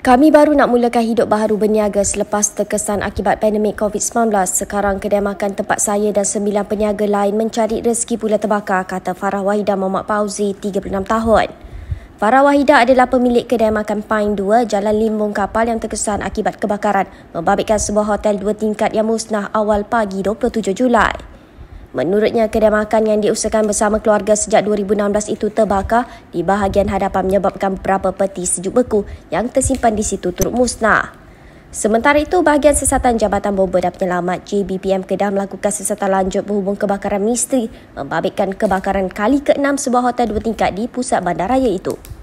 Kami baru nak mulakan hidup baru berniaga selepas terkesan akibat pandemik COVID-19. Sekarang kedai makan tempat saya dan sembilan peniaga lain mencari rezeki pula terbakar, kata Farah Wahidah Muhammad Pauzi, 36 tahun. Farah Wahidah adalah pemilik kedai makan Pine 2, Jalan Limbung Kapal yang terkesan akibat kebakaran, membabitkan sebuah hotel dua tingkat yang musnah awal pagi 27 Julai. Menurutnya, kedai makan yang diusahakan bersama keluarga sejak 2016 itu terbakar di bahagian hadapan menyebabkan beberapa peti sejuk beku yang tersimpan di situ turut musnah. Sementara itu, bahagian sesatan Jabatan Bomba dan Penyelamat JBPM Kedah melakukan siasatan lanjut berhubung kebakaran misteri membabitkan kebakaran kali ke-6 sebuah hotel dua tingkat di pusat bandaraya itu.